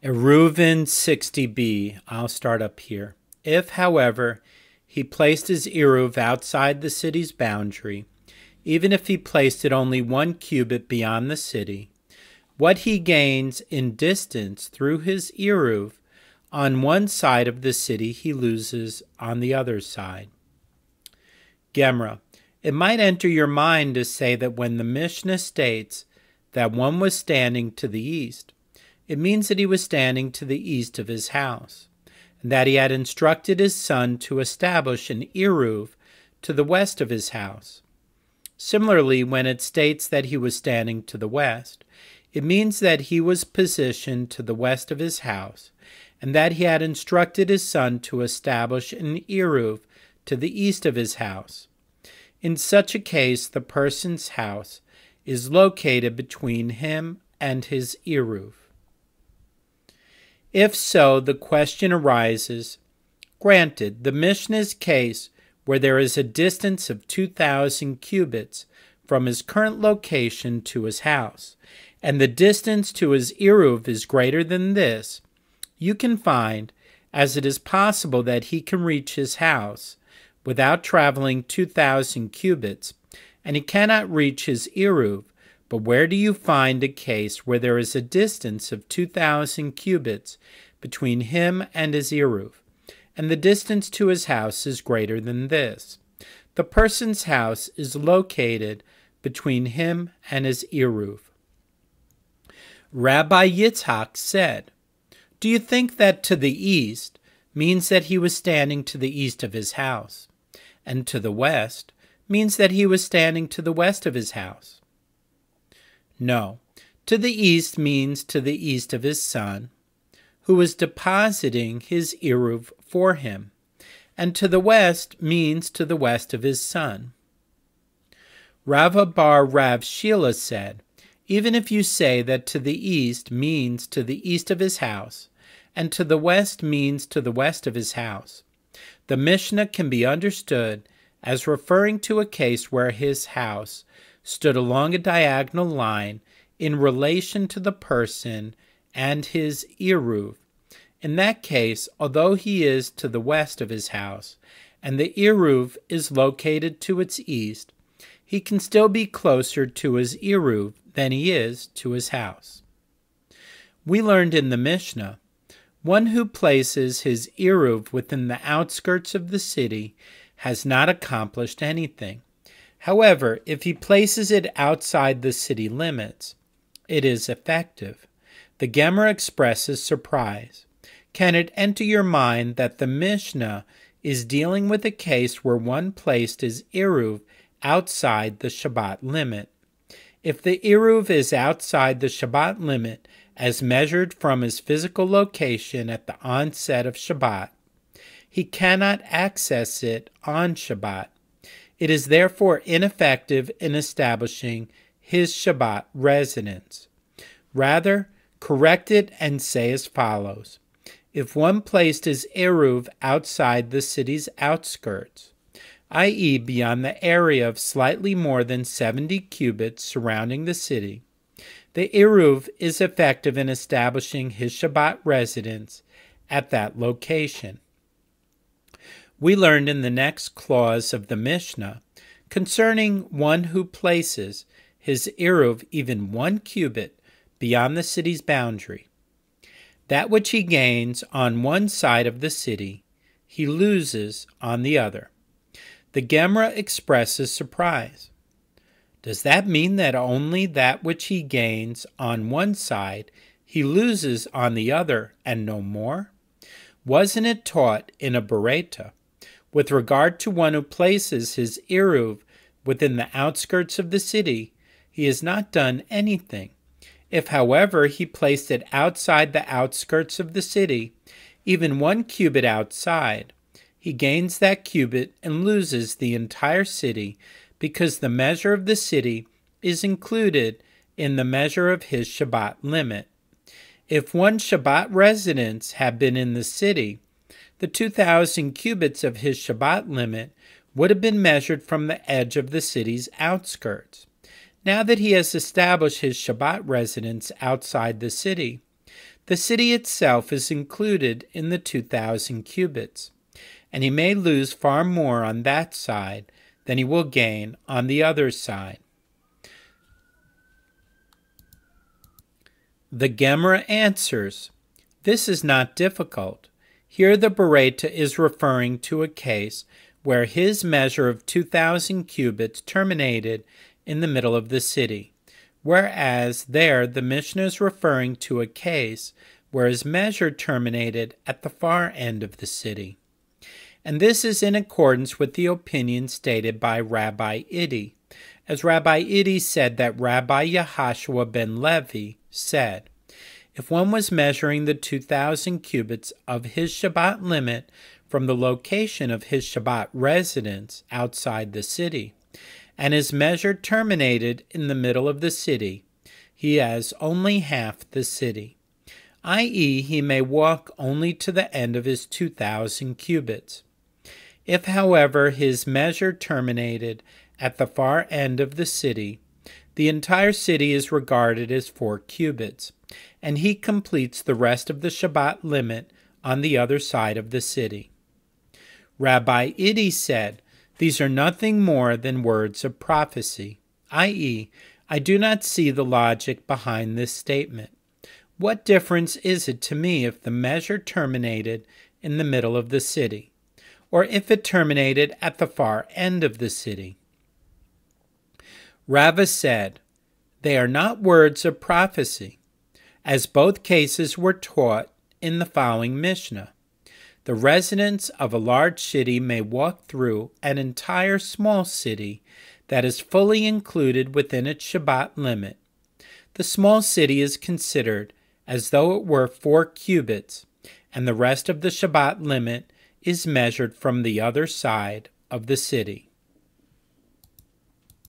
Eruvin 60b, I'll start up here. If, however, he placed his Eruv outside the city's boundary, even if he placed it only one cubit beyond the city, what he gains in distance through his Eruv on one side of the city he loses on the other side. Gemra, it might enter your mind to say that when the Mishnah states that one was standing to the east, it means that he was standing to the east of his house, and that he had instructed his son to establish an Eruv to the west of his house. Similarly, when it states that he was standing to the west, it means that he was positioned to the west of his house, and that he had instructed his son to establish an Eruv to the east of his house. In such a case, the person's house is located between him and his Eruv. If so, the question arises granted, the Mishnah's case where there is a distance of 2,000 cubits from his current location to his house, and the distance to his Eruv is greater than this, you can find, as it is possible that he can reach his house without traveling 2,000 cubits, and he cannot reach his Eruv but where do you find a case where there is a distance of 2,000 cubits between him and his earroof, and the distance to his house is greater than this? The person's house is located between him and his earroof. Rabbi Yitzhak said, Do you think that to the east means that he was standing to the east of his house, and to the west means that he was standing to the west of his house? No. To the east means to the east of his son, who was depositing his Eruv for him, and to the west means to the west of his son. Rava Bar Rav Shila said, Even if you say that to the east means to the east of his house, and to the west means to the west of his house, the Mishnah can be understood as referring to a case where his house stood along a diagonal line in relation to the person and his Eruv. In that case, although he is to the west of his house, and the Eruv is located to its east, he can still be closer to his Eruv than he is to his house. We learned in the Mishnah, one who places his Eruv within the outskirts of the city has not accomplished anything. However, if he places it outside the city limits, it is effective. The Gemara expresses surprise. Can it enter your mind that the Mishnah is dealing with a case where one placed his Iruv outside the Shabbat limit? If the Iruv is outside the Shabbat limit, as measured from his physical location at the onset of Shabbat, he cannot access it on Shabbat. It is therefore ineffective in establishing his Shabbat residence. Rather, correct it and say as follows If one placed his Eruv outside the city's outskirts, i.e., beyond the area of slightly more than 70 cubits surrounding the city, the Eruv is effective in establishing his Shabbat residence at that location. We learned in the next clause of the Mishnah concerning one who places his Eruv even one cubit beyond the city's boundary. That which he gains on one side of the city, he loses on the other. The Gemara expresses surprise. Does that mean that only that which he gains on one side he loses on the other and no more? Wasn't it taught in a Bereta with regard to one who places his Eruv within the outskirts of the city, he has not done anything. If, however, he placed it outside the outskirts of the city, even one cubit outside, he gains that cubit and loses the entire city, because the measure of the city is included in the measure of his Shabbat limit. If one Shabbat residence had been in the city, the 2,000 cubits of his Shabbat limit would have been measured from the edge of the city's outskirts. Now that he has established his Shabbat residence outside the city, the city itself is included in the 2,000 cubits, and he may lose far more on that side than he will gain on the other side. The Gemara answers, This is not difficult. Here, the Beretta is referring to a case where his measure of 2,000 cubits terminated in the middle of the city, whereas there the Mishnah is referring to a case where his measure terminated at the far end of the city. And this is in accordance with the opinion stated by Rabbi Idi, as Rabbi Idi said that Rabbi Yahashua ben Levi said, if one was measuring the 2,000 cubits of his Shabbat limit from the location of his Shabbat residence outside the city, and his measure terminated in the middle of the city, he has only half the city, i.e., he may walk only to the end of his 2,000 cubits. If, however, his measure terminated at the far end of the city, the entire city is regarded as four cubits, and he completes the rest of the Shabbat limit on the other side of the city. Rabbi Idi said, These are nothing more than words of prophecy, i.e., I do not see the logic behind this statement. What difference is it to me if the measure terminated in the middle of the city, or if it terminated at the far end of the city? Rava said, They are not words of prophecy, as both cases were taught in the following Mishnah. The residents of a large city may walk through an entire small city that is fully included within its Shabbat limit. The small city is considered as though it were four cubits, and the rest of the Shabbat limit is measured from the other side of the city.